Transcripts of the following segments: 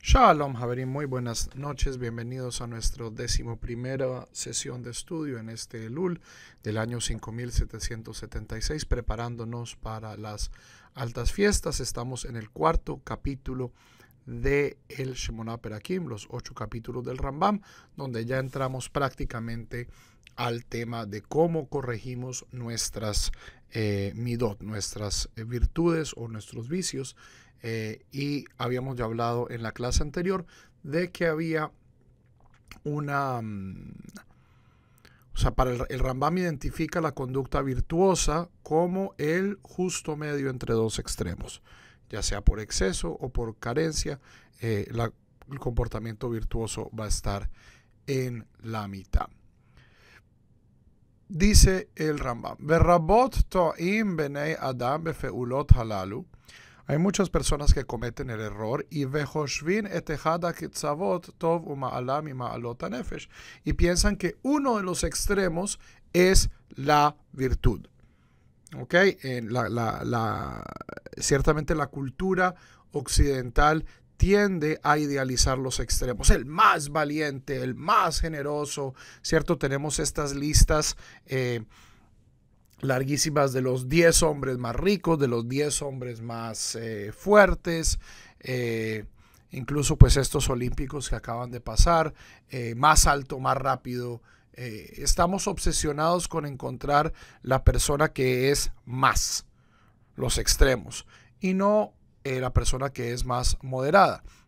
Shalom, Javerín, muy buenas noches. Bienvenidos a nuestra decimoprimera sesión de estudio en este Elul del año 5776, preparándonos para las altas fiestas. Estamos en el cuarto capítulo de el Shemonah Perakim, los ocho capítulos del Rambam, donde ya entramos prácticamente al tema de cómo corregimos nuestras eh, midot, nuestras eh, virtudes o nuestros vicios eh, y habíamos ya hablado en la clase anterior de que había una... Mm, o sea, para el, Rambam identifica la conducta virtuosa como el justo medio entre dos extremos, ya sea por exceso o por carencia, eh, el comportamiento virtuoso va a estar en la mitad. Dice el Rambam, Berrabot to'im benei adam halalu, hay muchas personas que cometen el error y y piensan que uno de los extremos es la virtud. ¿Ok? la, ciertamente la cultura occidental tiende a idealizar los extremos. El más valiente, el más generoso, ¿cierto? Tenemos estas listas. Eh, larguísimas de los 10 hombres más ricos, de los 10 hombres más eh, fuertes, eh, incluso pues estos olímpicos que acaban de pasar, eh, más alto, más rápido. estamos obsesionados con encontrar la persona que es más, los extremos, y no la persona que es más moderada.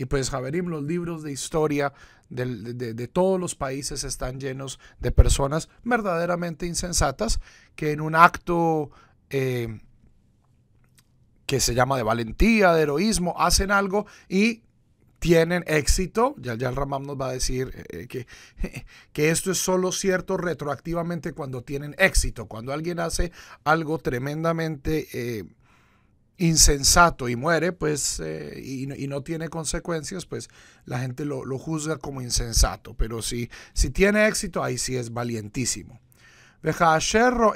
Y pues Javerim, los libros de historia de, todos los países están llenos de personas verdaderamente insensatas que en un acto eh, que se llama de valentía, de heroísmo, hacen algo y tienen éxito. Ya, ya el Ramam nos va a decir eh, eh, que, que, esto es solo cierto retroactivamente cuando tienen éxito. Cuando alguien hace algo tremendamente insensato y muere, pues, eh, y, no tiene consecuencias, pues la gente lo, juzga como insensato. Pero si, si tiene éxito, ahí sí es valientísimo. Cuando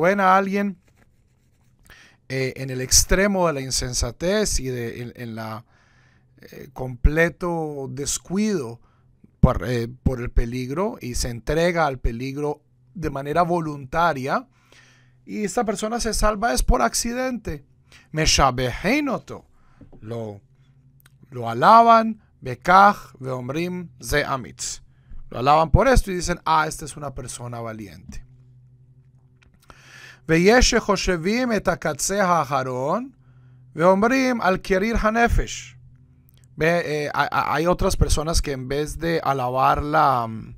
ven a alguien eh, en el extremo de la insensatez y de, en la eh, completo descuido eh, por, el peligro y se entrega al peligro de manera voluntaria y esta persona se salva es por accidente. Lo, lo alaban, bekach, veomrim, amitz Lo alaban por esto y dicen, ah, esta es una persona valiente. Veyeshe Joshevim את הקצה veomrim Al על Hanefesh. Eh, hay otras personas que en vez de alabar la, mm,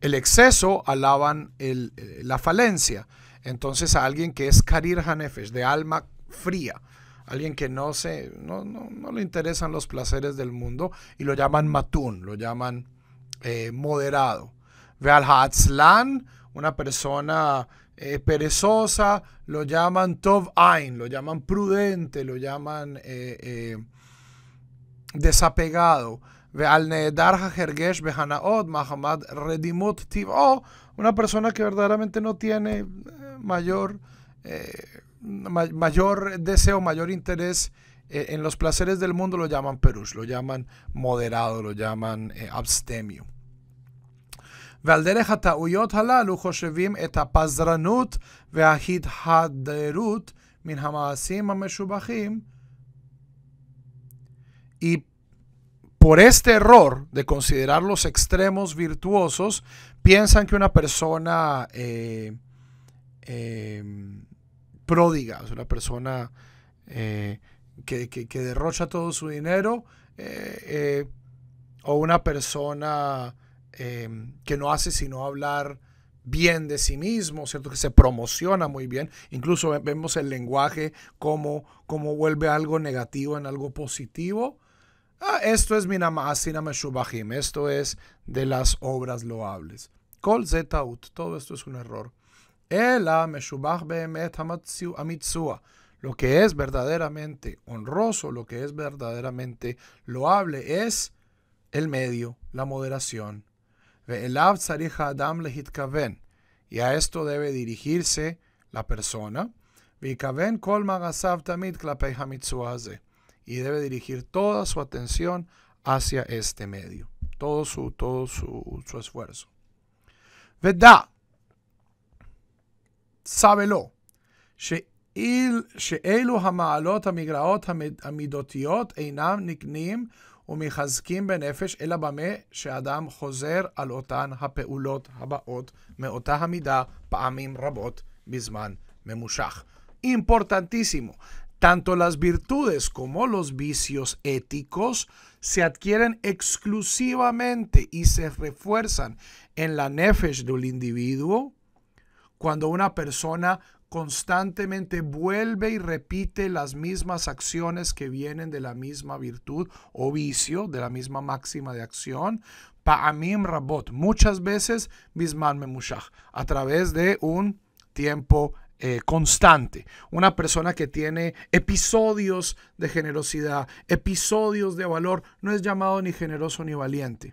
el exceso, alaban eh, la falencia. Entonces a alguien que es Karir Hanefesh, de alma fría, alguien que no, se, no, no, le interesan los placeres del mundo y lo llaman matun, lo llaman eh, moderado. Ve al una persona perezosa, lo llaman Tov Ain, lo llaman prudente, lo llaman desapegado. Ve al needarja jerges Mahamad Redimut tiv'o, una persona que verdaderamente no tiene eh, mayor eh, mayor deseo, mayor interés eh, en los placeres del mundo lo llaman perus, lo llaman moderado, lo llaman abstemio. Ve al derecha tauyot hala lucho shvim etapazranut veahid haderut min hamasim ameshubachim. Y por este error de considerar los extremos virtuosos, piensan que una persona eh, eh, pródiga, una persona eh, que, derrocha todo su dinero, o una persona que no hace sino hablar bien de sí mismo, ¿cierto? Que se promociona muy bien. Incluso vemos el lenguaje como, como vuelve algo negativo en algo positivo. Ah, esto es Minamaasinam Meshubahim. esto es de las obras loables. Kol Zetaut, todo esto es un error. Ela Meshubah Behemet Amitsua lo que es verdaderamente honroso, lo que es verdaderamente loable es el medio, la moderación. Y a esto debe dirigirse la persona. kol y debe dirigir toda su atención hacia este medio todo su todo su esfuerzo verdad sábelo she'il she'elu ha'ma'alot ha'migra'ot ha'amidotiyot einam niknim u'michazkim ben benefesh elabame she'adam hozer al otan ha'pa'ulot ha'ba'ot me'otah ha'midah pa'amim rabot bizman memushach importantísimo tanto las virtudes como los vicios éticos se adquieren exclusivamente y se refuerzan en la nefesh del individuo cuando una persona constantemente vuelve y repite las mismas acciones que vienen de la misma virtud o vicio, de la misma máxima de acción. Pa'amim rabot, muchas veces bisman memushach, a través de un tiempo eh, constante, una persona que tiene episodios de generosidad, episodios de valor, no es llamado ni generoso ni valiente.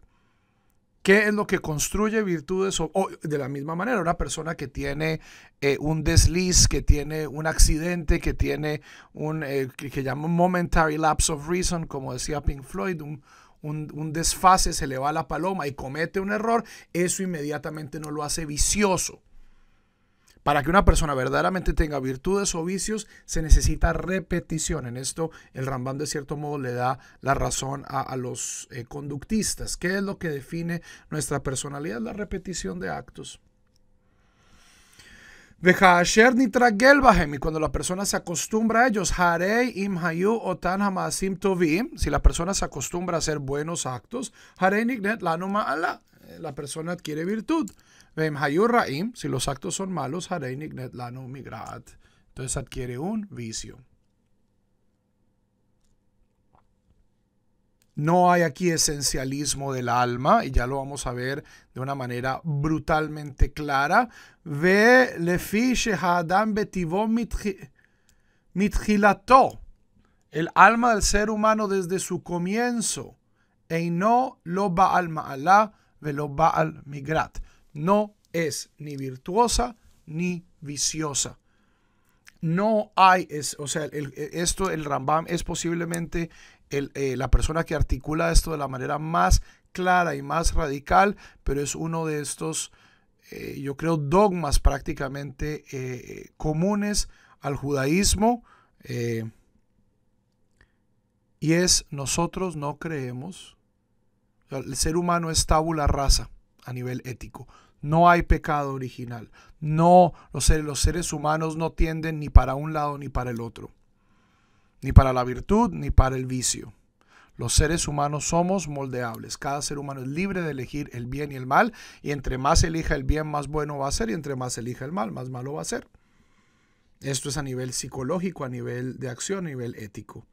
¿Qué es lo que construye virtudes? de la misma manera, una persona que tiene eh, un desliz, que tiene un accidente, que tiene un, eh, que, momentary lapse of reason, como decía Pink Floyd, un, un, desfase, se le va a la paloma y comete un error, eso inmediatamente no lo hace vicioso. Para que una persona verdaderamente tenga virtudes o vicios, se necesita repetición. En esto, el Rambam de cierto modo le da la razón a, los eh, conductistas. ¿Qué es lo que define nuestra personalidad? La repetición de actos. nitra nitra y cuando la persona se acostumbra a ellos, Harei im hayu otan si la persona se acostumbra a hacer buenos actos, Harei nignet lanuma ala la persona adquiere virtud. si los actos son malos, entonces adquiere un vicio. No hay aquí esencialismo del alma, y ya lo vamos a ver de una manera brutalmente clara. Ve le adam betivó mithilato. el alma del ser humano desde su comienzo, Eino no lo ba alma alá velo baal migrat. No es ni virtuosa ni viciosa. No hay, es, o sea, esto, el Rambam es posiblemente eh, la persona que articula esto de la manera más clara y más radical, pero es uno de estos, eh, yo creo, dogmas prácticamente eh, comunes al judaísmo. y es, nosotros no creemos el ser humano es tabula rasa a nivel ético. No hay pecado original. No, los los seres humanos no tienden ni para un lado ni para el otro. Ni para la virtud ni para el vicio. Los seres humanos somos moldeables. Cada ser humano es libre de elegir el bien y el mal. Y entre más elija el bien, más bueno va a ser. Y entre más elija el mal, más malo va a ser. Esto es a nivel psicológico, a nivel de acción, a nivel ético.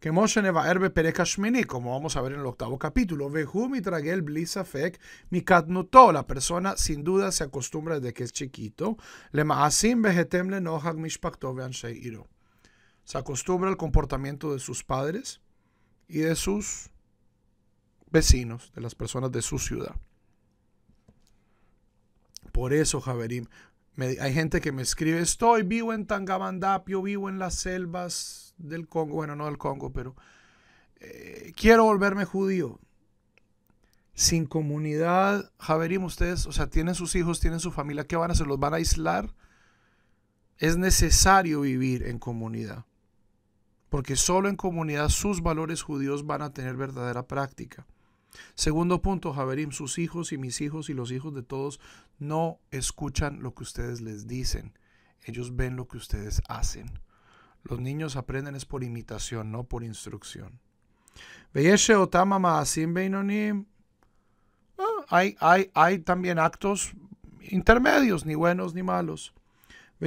Que Moshe erbe Perekashmini, como vamos a ver en el octavo capítulo, Vehumi Tragel Blisafek Mikatnuto, la persona sin duda se acostumbra desde que es chiquito, Le Maasim Se acostumbra al comportamiento de sus padres y de sus vecinos, de las personas de su ciudad. Por eso, Javerim, hay gente que me escribe, estoy vivo en Tangamandapio, vivo en las selvas del Congo, bueno, no del Congo, pero eh, quiero volverme judío. Sin comunidad, Javerim, ustedes, o sea, tienen sus hijos, tienen su familia, ¿qué van a hacer? ¿Los van a aislar? Es necesario vivir en comunidad, porque solo en comunidad sus valores judíos van a tener verdadera práctica. Segundo punto, Javerim, sus hijos y mis hijos y los hijos de todos no escuchan lo que ustedes les dicen. Ellos ven lo que ustedes hacen. Los niños aprenden es por imitación, no por instrucción. Ah, hay, hay, hay también actos intermedios, ni buenos ni malos. o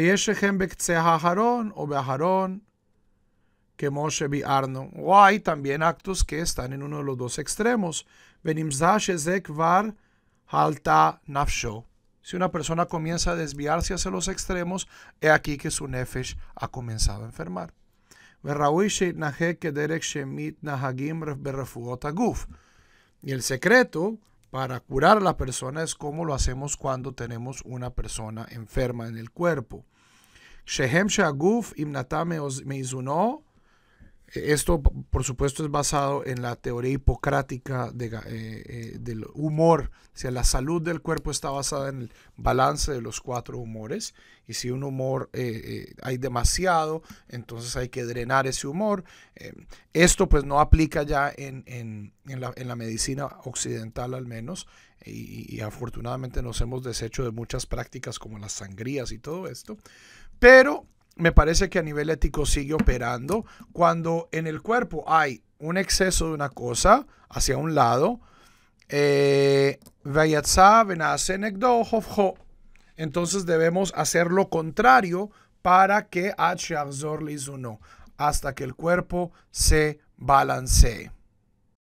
que Arno. O hay también actos que están en uno de los dos extremos. Var Halta Nafsho. Si una persona comienza a desviarse hacia los extremos, he aquí que su nefesh ha comenzado a enfermar. Y el secreto para curar a la persona es como lo hacemos cuando tenemos una persona enferma en el cuerpo. Shehem Shaguf Imnatame Meizuno esto, por supuesto, es basado en la teoría hipocrática eh, eh, del humor. O sea, la salud del cuerpo está basada en el balance de los cuatro humores. Y si un humor eh, hay demasiado, entonces hay que drenar ese humor. esto pues no aplica ya en, la, medicina occidental al menos. Y, y afortunadamente nos hemos deshecho de muchas prácticas como las sangrías y todo esto. Pero me parece que a nivel ético sigue operando cuando en el cuerpo hay un exceso de una cosa hacia un lado. Eh, entonces debemos hacer lo contrario para que hasta que el cuerpo se balancee.